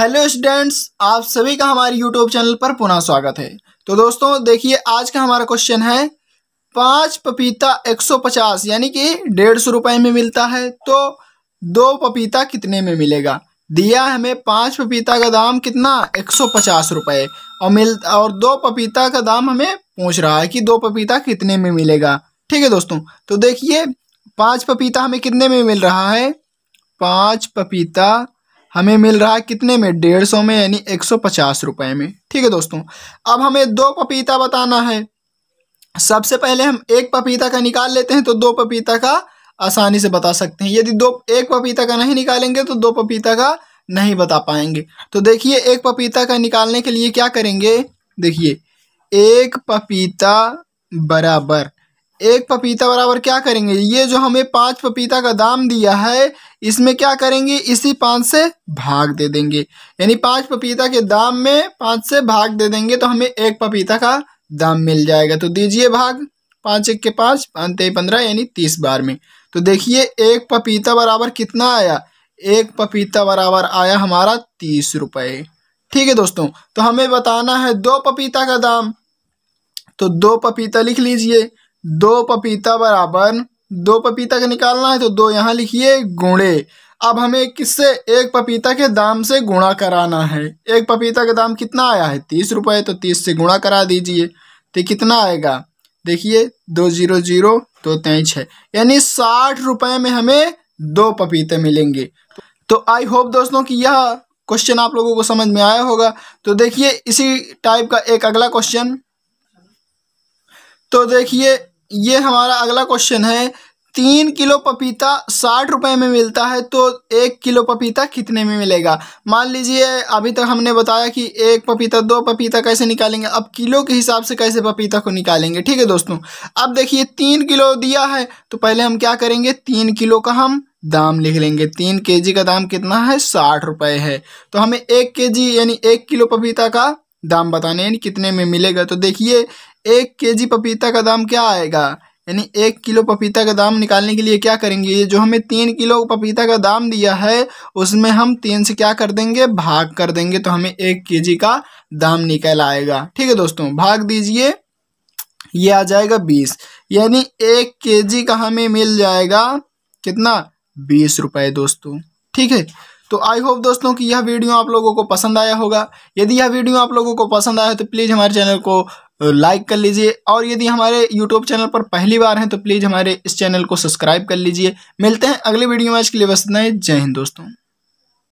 hello students आप सभी का हमारे यूट्यूब चैनल पर पुनः स्वागत है तो दोस्तों देखिए आज का हमारा क्वेश्चन है पाँच पपीता 150 यानी कि डेढ़ सौ रुपये में मिलता है तो दो पपीता कितने में मिलेगा दिया हमें पाँच पपीता का दाम कितना 150 रुपए और मिल और दो पपीता का दाम हमें पूछ रहा है कि दो पपीता कितने में मिलेगा ठीक है दोस्तों तो देखिए पाँच पपीता हमें कितने में मिल रहा है पाँच पपीता हमें मिल रहा है कितने में डेढ़ सौ में यानी एक सौ पचास रुपये में ठीक है दोस्तों अब हमें दो पपीता बताना है सबसे पहले हम एक पपीता का निकाल लेते हैं तो दो पपीता का आसानी से बता सकते हैं यदि दो एक पपीता का नहीं निकालेंगे तो दो पपीता का नहीं बता पाएंगे तो देखिए एक पपीता का निकालने के लिए क्या करेंगे देखिए एक पपीता बराबर एक पपीता बराबर क्या करेंगे ये जो हमें पाँच पपीता का दाम दिया है इसमें क्या करेंगे इसी पाँच से भाग दे देंगे यानी पाँच पपीता के दाम में पाँच से भाग दे देंगे तो हमें एक पपीता का दाम मिल जाएगा तो दीजिए भाग पाँच एक के पाँच पाँच तेई पंद्रह यानी तीस बार में तो देखिए एक पपीता बराबर कितना आया एक पपीता बराबर आया हमारा तीस रुपये ठीक है दोस्तों तो हमें बताना है दो पपीता का दाम तो दो पपीता लिख लीजिए दो पपीता बराबर दो पपीता का निकालना है तो दो यहाँ लिखिए गुणे अब हमें किससे एक पपीता के दाम से गुणा कराना है एक पपीता का दाम कितना आया है तीस रुपये तो तीस से गुणा करा दीजिए तो कितना आएगा देखिए दो जीरो जीरो दो तेईस छः यानी साठ रुपये में हमें दो पपीते मिलेंगे तो आई होप दोस्तों कि यह क्वेश्चन आप लोगों को समझ में आया होगा तो देखिए इसी टाइप का एक अगला क्वेश्चन तो देखिए ये हमारा अगला क्वेश्चन है तीन किलो पपीता साठ रुपए में मिलता है तो एक किलो पपीता कितने में मिलेगा मान लीजिए अभी तक हमने बताया कि एक पपीता दो पपीता कैसे निकालेंगे अब किलो के हिसाब से कैसे पपीता को निकालेंगे ठीक है दोस्तों अब देखिए तीन किलो दिया है तो पहले हम क्या करेंगे तीन किलो का हम दाम लिख लेंगे तीन के जी का दाम कितना है साठ है तो हमें एक के जी यानी एक किलो पपीता का दाम बताने यानी कितने में मिलेगा तो देखिए एक के जी पपीता का दाम क्या आएगा यानी एक किलो पपीता का दाम निकालने के लिए क्या करेंगे ये जो हमें तीन किलो पपीता का दाम दिया है उसमें हम तीन से क्या कर देंगे भाग कर देंगे तो हमें एक के जी का दाम निकल आएगा ठीक है दोस्तों भाग दीजिए ये आ जाएगा बीस यानी एक के जी का हमें मिल जाएगा कितना बीस रुपए दोस्तों ठीक है तो आई होप दोस्तों कि यह वीडियो आप लोगों को पसंद आया होगा यदि यह वीडियो आप लोगों को पसंद आया तो प्लीज़ हमारे चैनल को लाइक कर लीजिए और यदि हमारे यूट्यूब चैनल पर पहली बार हैं तो प्लीज़ हमारे इस चैनल को सब्सक्राइब कर लीजिए मिलते हैं अगले वीडियो में आज के लिए बस इतना जय हिंद दोस्तों